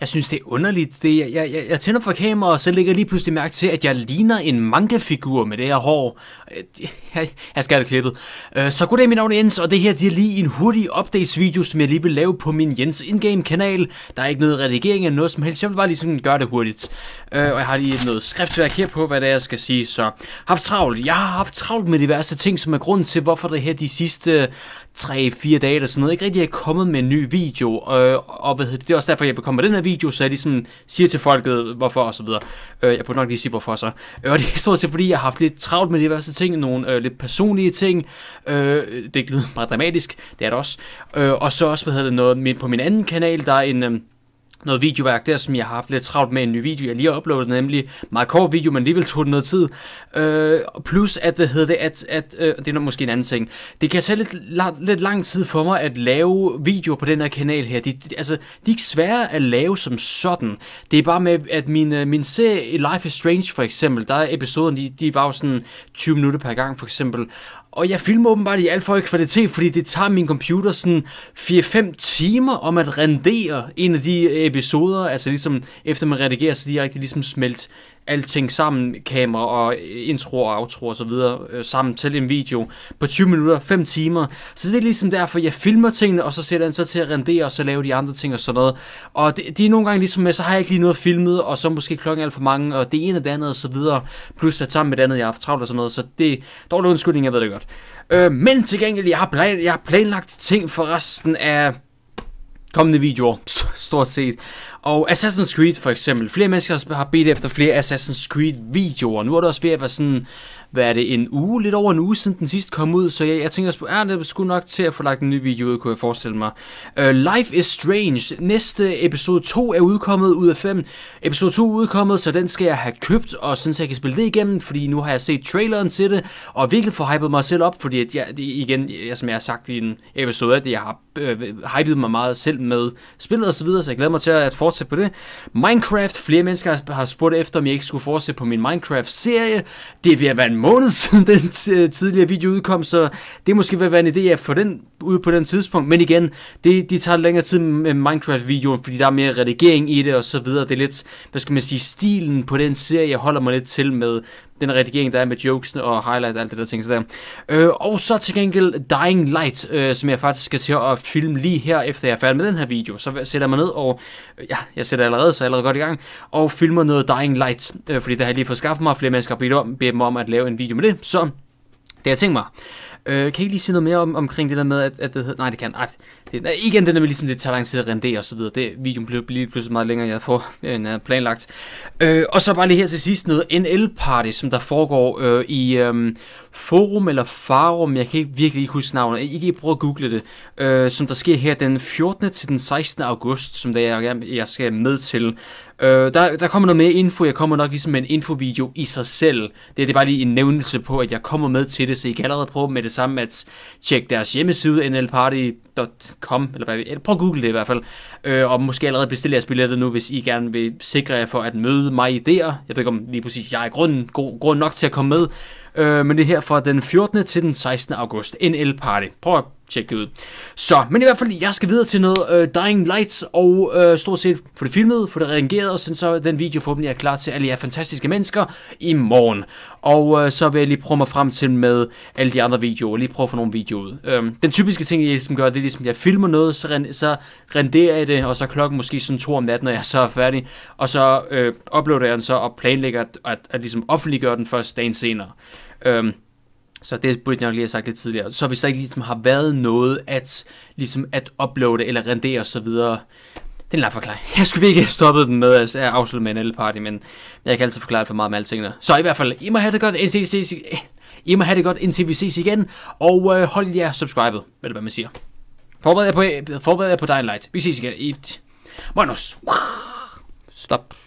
jeg synes, det er underligt. Det, jeg, jeg, jeg tænder for kameraet, og så lægger jeg lige pludselig mærke til, at jeg ligner en manga-figur med det her hår. Øh, jeg, jeg skal have det klippet. Øh, så goddag, mit navn er Jens, og det her det er lige en hurtig updates-video, som jeg lige vil lave på min Jens Ingame-kanal. Der er ikke noget redigering eller noget som helst. Jeg vil bare lige sådan gøre det hurtigt. Øh, og jeg har lige noget skriftværk her på, hvad det er, jeg skal sige. Så haft travlt. Jeg har haft travlt med diverse ting, som er grund til, hvorfor det her de sidste 3-4 dage eller sådan noget ikke rigtig er kommet med en ny video. Og, og det er også derfor, jeg vil komme med den her video, så jeg ligesom siger til folket, hvorfor og så videre. Øh, jeg burde nok lige sige, hvorfor så. Øh, og det er stort set, fordi jeg har haft lidt travlt med diverse ting, nogle øh, lidt personlige ting. Øh, det lyder meget dramatisk, det er det også. Øh, og så også, hvad hedder det, noget på min anden kanal, der er en... Øh, noget videoværk der, som jeg har haft lidt travlt med en ny video, jeg lige har uploadet, nemlig meget kort video, men alligevel tog det noget tid. Øh, plus at, hvad hedder det, at, at øh, det er måske en anden ting. Det kan tage lidt, la, lidt lang tid for mig at lave videoer på den her kanal her. De, de, altså, de er ikke svære at lave som sådan. Det er bare med, at min, øh, min serie Life is Strange for eksempel, der er episoden, de, de var jo sådan 20 minutter per gang for eksempel. Og jeg filmer åbenbart i alt for høj kvalitet, fordi det tager min computer sådan 4-5 timer om at rendere en af de øh, episoder, altså ligesom efter man redigerer, så direkte ligesom smelt alting sammen, kamera og intro og outro og så videre, øh, sammen til en video på 20 minutter, 5 timer. Så det er ligesom derfor, jeg filmer tingene, og så sætter den så til at rendere, og så laver de andre ting og sådan noget. Og det, det er nogle gange ligesom med, så har jeg ikke lige noget filmet, og så måske klokken alt for mange, og det ene og det andet og så videre, plus at sammen med det andet, jeg har travlt og sådan noget, så det er dårlig undskyldning, jeg ved det godt. Øh, men til gengæld, jeg har, plan- jeg har planlagt ting for resten af kommende videoer, stort set. Og Assassin's Creed for eksempel. Flere mennesker har bedt efter flere Assassin's Creed videoer. Nu er det også ved at være sådan, hvad er det, en uge, lidt over en uge siden den sidste kom ud, så jeg, jeg tænker, at ah, ja, det sgu nok til at få lagt en ny video ud, kunne jeg forestille mig. Uh, Life is Strange, næste episode 2 er udkommet ud af 5. Episode 2 er udkommet, så den skal jeg have købt, og sådan så jeg kan spille det igennem, fordi nu har jeg set traileren til det, og virkelig får hypet mig selv op, fordi at jeg, igen, jeg, som jeg har sagt i en episode, at jeg har øh, hypet mig meget selv med spillet osv., så, så jeg glæder mig til at fortsætte på det. Minecraft, flere mennesker har spurgt efter, om jeg ikke skulle fortsætte på min Minecraft-serie. Det vil jeg være en måned siden den tidligere video udkom, så det måske vil være en idé at få den ud på den tidspunkt. Men igen, det, de tager længere tid med Minecraft-videoen, fordi der er mere redigering i det og så videre. Det er lidt, hvad skal man sige, stilen på den serie holder mig lidt til med den redigering, der er med jokesene og highlight og alt det der ting. Så der. Øh, og så til gengæld Dying Light, øh, som jeg faktisk skal til at filme lige her, efter jeg er færdig med den her video. Så sætter jeg mig ned og, ja, jeg sætter allerede, så jeg er allerede godt i gang, og filmer noget Dying Light, øh, fordi der har jeg lige fået skaffet mig, flere mennesker har om, bedt mig om at lave en video med det. Så det har jeg tænkt mig. Øh, kan I lige sige noget mere om, omkring det der med, at, at det hedder... Nej, det kan... Ej, det, nej, igen, det der med, ligesom, det tager lang tid at rendere og så videre. Det, videoen bliver lige pludselig meget længere, jeg får, end jeg øh, planlagt. Øh, og så bare lige her til sidst noget NL-party, som der foregår øh, i... Øh, Forum eller Farum, jeg kan ikke, virkelig ikke huske navnet, jeg kan prøve at google det, øh, som der sker her den 14. til den 16. august, som der jeg, jeg skal med til. Øh, der, der kommer noget mere info, jeg kommer nok ligesom med en infovideo i sig selv. Det, det er det bare lige en nævnelse på, at jeg kommer med til det, så I kan allerede prøve med det samme at tjekke deres hjemmeside, nlparty.com, eller hvad, prøv at google det i hvert fald, øh, og måske allerede bestille jeres billetter nu, hvis I gerne vil sikre jer for at møde mig der. Jeg ved ikke om lige præcis jeg er grund, god, grund nok til at komme med, Øh, men det er her fra den 14. til den 16. august. NL Party. Prøv at tjekke det ud. Så, men i hvert fald, jeg skal videre til noget øh, Dying Lights, og øh, stort set få det filmet, få det reageret, og sådan så den video forhåbentlig er klar til alle jer fantastiske mennesker i morgen. Og øh, så vil jeg lige prøve mig frem til med alle de andre videoer, lige prøve at få nogle videoer ud. Øhm, den typiske ting, jeg ligesom gør, det er ligesom, jeg filmer noget, så, rend- så renderer jeg det, og så er klokken måske sådan to om natten, når jeg så er færdig, og så øh, uploader jeg den så og planlægger at, at, at, at ligesom offentliggøre den først dagen senere. Øhm, så det burde jeg nok lige have sagt lidt tidligere. Så hvis der ikke ligesom har været noget at, ligesom at uploade eller rendere og så videre, det er en lang forklaring. Jeg skulle virkelig have stoppet den med at afslutte med en alle party, men jeg kan altid forklare det for meget med alle tingene. Så i hvert fald, I må have det godt, indtil vi ses, eh, I må have det godt, indtil vi ses igen, og øh, hold jer subscribet, ved du hvad man siger. Forbered jer på, forbered jer på Dying Light. Vi ses igen i... Buenos. Stop.